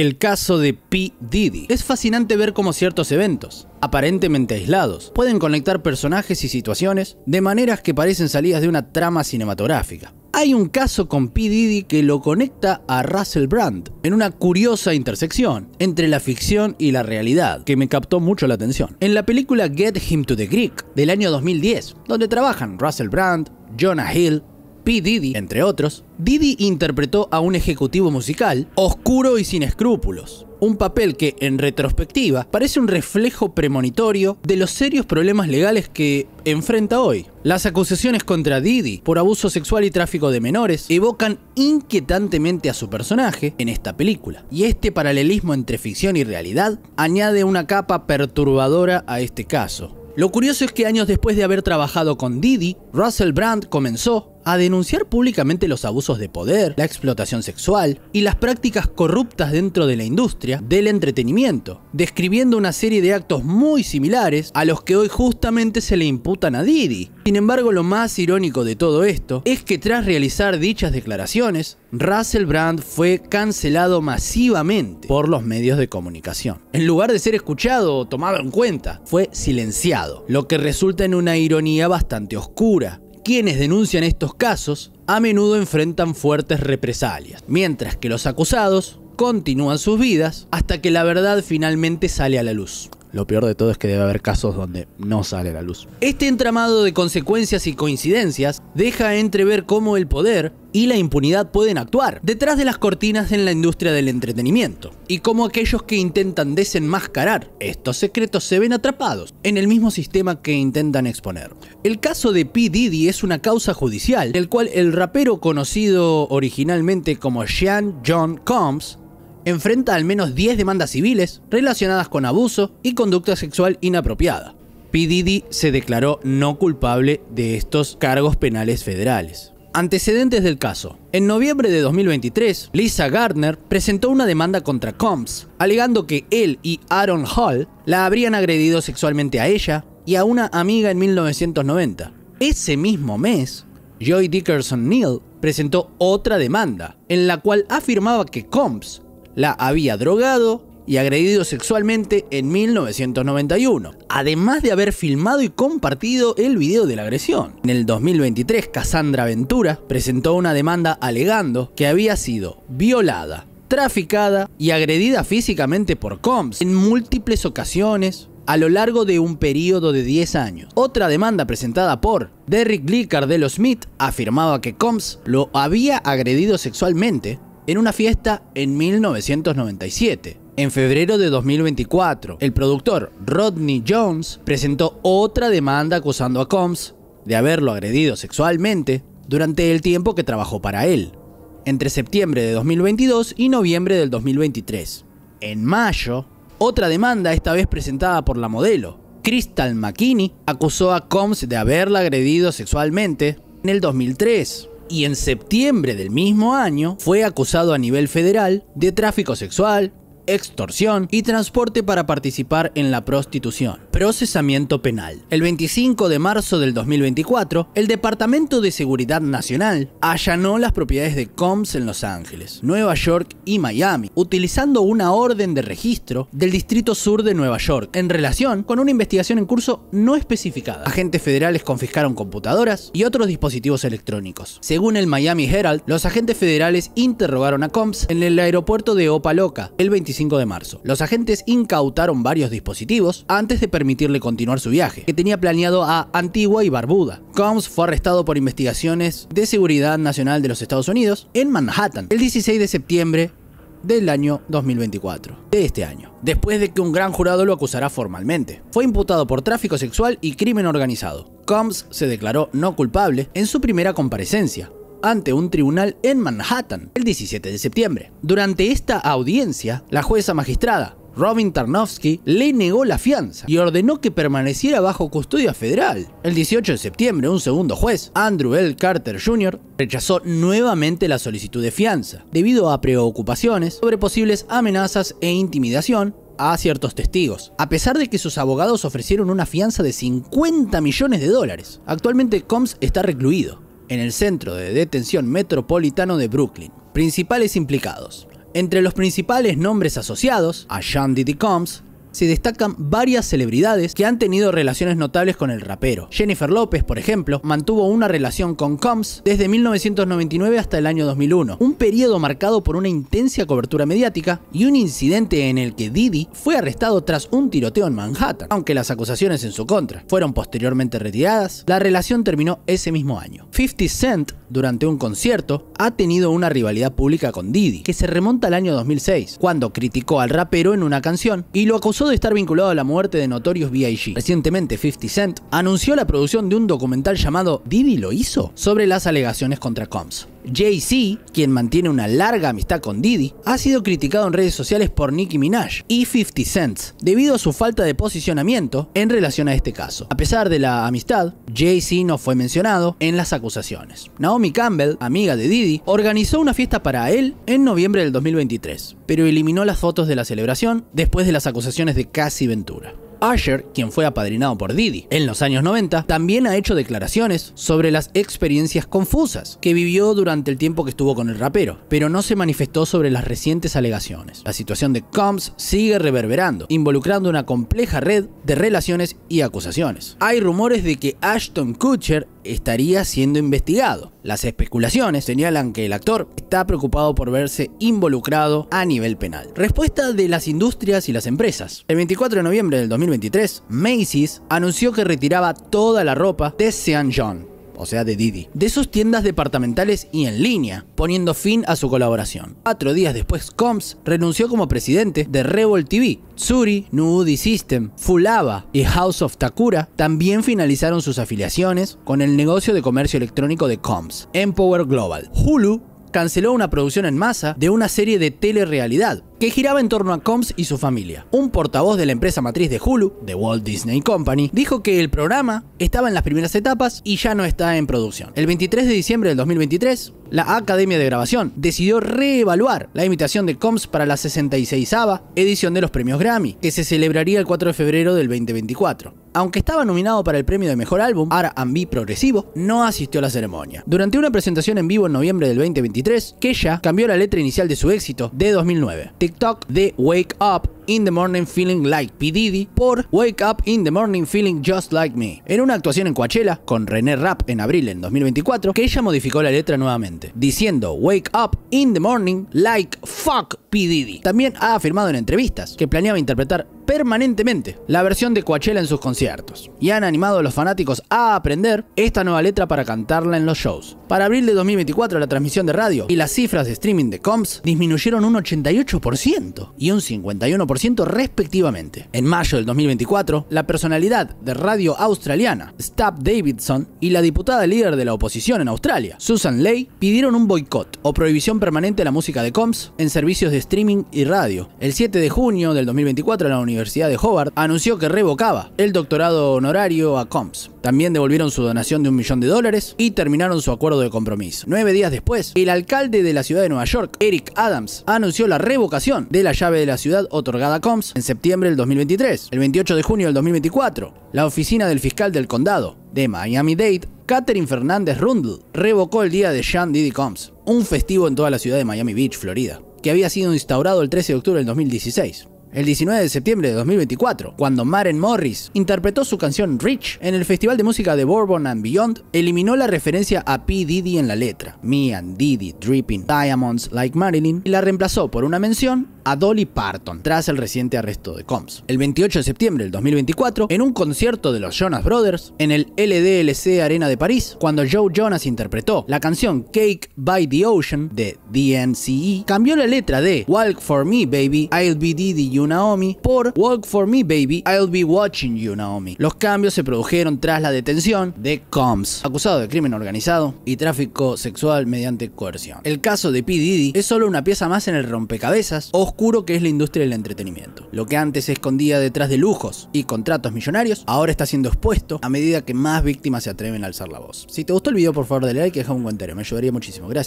El caso de P. Diddy. Es fascinante ver cómo ciertos eventos, aparentemente aislados, pueden conectar personajes y situaciones de maneras que parecen salidas de una trama cinematográfica. Hay un caso con P. Diddy que lo conecta a Russell Brand en una curiosa intersección entre la ficción y la realidad que me captó mucho la atención. En la película Get Him to the Greek del año 2010, donde trabajan Russell Brand, Jonah Hill, Didi, entre otros, Didi interpretó a un ejecutivo musical oscuro y sin escrúpulos. Un papel que, en retrospectiva, parece un reflejo premonitorio de los serios problemas legales que enfrenta hoy. Las acusaciones contra Didi por abuso sexual y tráfico de menores evocan inquietantemente a su personaje en esta película, y este paralelismo entre ficción y realidad añade una capa perturbadora a este caso. Lo curioso es que años después de haber trabajado con Didi, Russell Brand comenzó, a denunciar públicamente los abusos de poder, la explotación sexual y las prácticas corruptas dentro de la industria del entretenimiento, describiendo una serie de actos muy similares a los que hoy justamente se le imputan a Didi. Sin embargo, lo más irónico de todo esto es que tras realizar dichas declaraciones, Russell Brand fue cancelado masivamente por los medios de comunicación. En lugar de ser escuchado o tomado en cuenta, fue silenciado, lo que resulta en una ironía bastante oscura, quienes denuncian estos casos a menudo enfrentan fuertes represalias, mientras que los acusados continúan sus vidas hasta que la verdad finalmente sale a la luz. Lo peor de todo es que debe haber casos donde no sale la luz. Este entramado de consecuencias y coincidencias deja entrever cómo el poder y la impunidad pueden actuar detrás de las cortinas en la industria del entretenimiento, y cómo aquellos que intentan desenmascarar estos secretos se ven atrapados en el mismo sistema que intentan exponer. El caso de P. Diddy es una causa judicial, del cual el rapero conocido originalmente como Sean John Combs enfrenta al menos 10 demandas civiles relacionadas con abuso y conducta sexual inapropiada. P. se declaró no culpable de estos cargos penales federales. Antecedentes del caso. En noviembre de 2023, Lisa Gardner presentó una demanda contra Combs, alegando que él y Aaron Hall la habrían agredido sexualmente a ella y a una amiga en 1990. Ese mismo mes, Joy Dickerson Neal presentó otra demanda, en la cual afirmaba que Combs la había drogado y agredido sexualmente en 1991, además de haber filmado y compartido el video de la agresión. En el 2023, Cassandra Ventura presentó una demanda alegando que había sido violada, traficada y agredida físicamente por Combs en múltiples ocasiones a lo largo de un periodo de 10 años. Otra demanda presentada por Derrick Glickard de los Smith afirmaba que Combs lo había agredido sexualmente en una fiesta en 1997. En febrero de 2024, el productor Rodney Jones presentó otra demanda acusando a Combs de haberlo agredido sexualmente durante el tiempo que trabajó para él, entre septiembre de 2022 y noviembre del 2023. En mayo, otra demanda, esta vez presentada por la modelo, Crystal McKinney, acusó a Combs de haberla agredido sexualmente en el 2003 y en septiembre del mismo año fue acusado a nivel federal de tráfico sexual, extorsión y transporte para participar en la prostitución. Procesamiento penal. El 25 de marzo del 2024, el Departamento de Seguridad Nacional allanó las propiedades de Combs en Los Ángeles, Nueva York y Miami, utilizando una orden de registro del Distrito Sur de Nueva York en relación con una investigación en curso no especificada. Agentes federales confiscaron computadoras y otros dispositivos electrónicos. Según el Miami Herald, los agentes federales interrogaron a Combs en el aeropuerto de Opa Loca el 25 de marzo. Los agentes incautaron varios dispositivos antes de permitirle continuar su viaje, que tenía planeado a Antigua y Barbuda. Combs fue arrestado por investigaciones de seguridad nacional de los Estados Unidos en Manhattan el 16 de septiembre del año 2024, de este año, después de que un gran jurado lo acusará formalmente. Fue imputado por tráfico sexual y crimen organizado. Combs se declaró no culpable en su primera comparecencia, ante un tribunal en Manhattan el 17 de septiembre. Durante esta audiencia, la jueza magistrada Robin Tarnowski le negó la fianza y ordenó que permaneciera bajo custodia federal. El 18 de septiembre, un segundo juez, Andrew L. Carter Jr., rechazó nuevamente la solicitud de fianza, debido a preocupaciones sobre posibles amenazas e intimidación a ciertos testigos, a pesar de que sus abogados ofrecieron una fianza de 50 millones de dólares. Actualmente Combs está recluido en el centro de detención metropolitano de Brooklyn. Principales implicados. Entre los principales nombres asociados a Shandy D. Combs, se destacan varias celebridades que han tenido relaciones notables con el rapero. Jennifer López, por ejemplo, mantuvo una relación con Combs desde 1999 hasta el año 2001, un periodo marcado por una intensa cobertura mediática y un incidente en el que Didi fue arrestado tras un tiroteo en Manhattan, aunque las acusaciones en su contra fueron posteriormente retiradas, la relación terminó ese mismo año. 50 Cent, durante un concierto, ha tenido una rivalidad pública con Didi, que se remonta al año 2006, cuando criticó al rapero en una canción y lo acusó de estar vinculado a la muerte de notorios B.I.G. Recientemente, 50 Cent anunció la producción de un documental llamado Diddy lo hizo sobre las alegaciones contra Combs. Jay-Z, quien mantiene una larga amistad con Didi, ha sido criticado en redes sociales por Nicki Minaj y 50 Cent debido a su falta de posicionamiento en relación a este caso. A pesar de la amistad, Jay-Z no fue mencionado en las acusaciones. Naomi Campbell, amiga de Didi, organizó una fiesta para él en noviembre del 2023, pero eliminó las fotos de la celebración después de las acusaciones de casi Ventura. Usher, quien fue apadrinado por Didi. En los años 90, también ha hecho declaraciones sobre las experiencias confusas que vivió durante el tiempo que estuvo con el rapero, pero no se manifestó sobre las recientes alegaciones. La situación de Combs sigue reverberando, involucrando una compleja red de relaciones y acusaciones. Hay rumores de que Ashton Kutcher estaría siendo investigado. Las especulaciones señalan que el actor está preocupado por verse involucrado a nivel penal. Respuesta de las industrias y las empresas. El 24 de noviembre del 2023, Macy's anunció que retiraba toda la ropa de Sean John o sea de Didi, de sus tiendas departamentales y en línea, poniendo fin a su colaboración. Cuatro días después, Combs renunció como presidente de Revolt TV. Suri, Nuudi System, Fulava y House of Takura también finalizaron sus afiliaciones con el negocio de comercio electrónico de Combs, Empower Global. Hulu canceló una producción en masa de una serie de telerrealidad que giraba en torno a Combs y su familia. Un portavoz de la empresa matriz de Hulu, The Walt Disney Company, dijo que el programa estaba en las primeras etapas y ya no está en producción. El 23 de diciembre del 2023, la Academia de Grabación decidió reevaluar la imitación de Combs para la 66 edición de los premios Grammy, que se celebraría el 4 de febrero del 2024 aunque estaba nominado para el premio de mejor álbum R&B progresivo, no asistió a la ceremonia. Durante una presentación en vivo en noviembre del 2023, Kesha cambió la letra inicial de su éxito de 2009, TikTok de Wake Up in the Morning Feeling Like P. Diddy por Wake Up in the Morning Feeling Just Like Me, en una actuación en Coachella con René Rapp en abril en 2024, que ella modificó la letra nuevamente, diciendo Wake Up in the Morning Like Fuck P. Diddy. También ha afirmado en entrevistas que planeaba interpretar permanentemente la versión de Coachella en sus conciertos y han animado a los fanáticos a aprender esta nueva letra para cantarla en los shows. Para abril de 2024 la transmisión de radio y las cifras de streaming de Comps disminuyeron un 88% y un 51% respectivamente. En mayo del 2024, la personalidad de radio australiana, Stab Davidson, y la diputada líder de la oposición en Australia, Susan Ley, pidieron un boicot o prohibición permanente a la música de Combs en servicios de streaming y radio. El 7 de junio del 2024, la Universidad de Hobart anunció que revocaba el doctorado honorario a Combs. También devolvieron su donación de un millón de dólares y terminaron su acuerdo de compromiso. Nueve días después, el alcalde de la ciudad de Nueva York, Eric Adams, anunció la revocación de la llave de la ciudad otorgada Combs en septiembre del 2023, el 28 de junio del 2024, la oficina del fiscal del condado de Miami-Dade, Catherine Fernández Rundle, revocó el día de Sean Diddy Combs, un festivo en toda la ciudad de Miami Beach, Florida, que había sido instaurado el 13 de octubre del 2016. El 19 de septiembre de 2024, cuando Maren Morris interpretó su canción Rich en el Festival de Música de Bourbon and Beyond, eliminó la referencia a P. Diddy en la letra, Me and Diddy Dripping Diamonds Like Marilyn, y la reemplazó por una mención a Dolly Parton tras el reciente arresto de Combs. El 28 de septiembre del 2024, en un concierto de los Jonas Brothers en el LDLC Arena de París, cuando Joe Jonas interpretó la canción Cake by the Ocean de DNCE, cambió la letra de Walk for Me Baby, I'll Be Didi You Naomi por Walk for Me Baby, I'll Be Watching You Naomi. Los cambios se produjeron tras la detención de Combs, acusado de crimen organizado y tráfico sexual mediante coerción. El caso de P. es solo una pieza más en el rompecabezas oscuro oscuro que es la industria del entretenimiento. Lo que antes se escondía detrás de lujos y contratos millonarios, ahora está siendo expuesto a medida que más víctimas se atreven a alzar la voz. Si te gustó el video, por favor dale like y deja un comentario, me ayudaría muchísimo. Gracias.